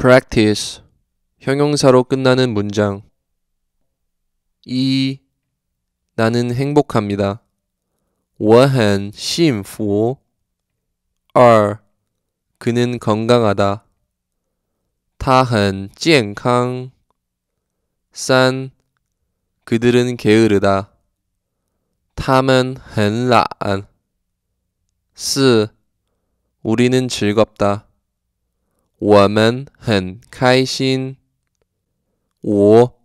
practice 형용사로 끝나는 문장 이 나는 행복합니다. 我很幸福. 2. 그는 건강하다. 他很健康. 3. 그들은 게으르다. 他们很懒. 4. 우리는 즐겁다. 我们很开心.我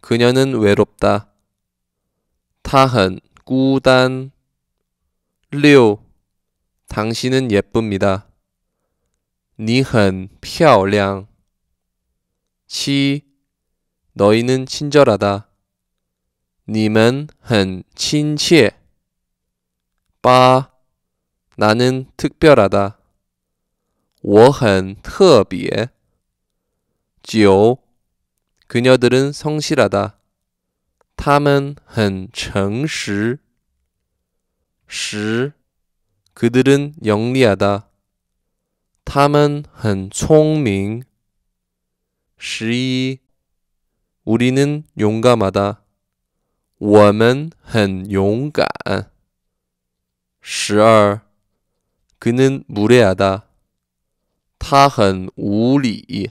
그녀는 외롭다. 他很孤单. 6. 당신은 예쁩니다. 你很漂亮. 7. 너희는 친절하다. 你们很亲切. 8. 나는 특별하다. 我很特别 9. 그녀들은 성실하다. 他们很诚实 10. 그들은 영리하다. 他们很聪明 12. 우리는 용감하다. 我们很勇敢 12. 그는 무례하다. 他很无理。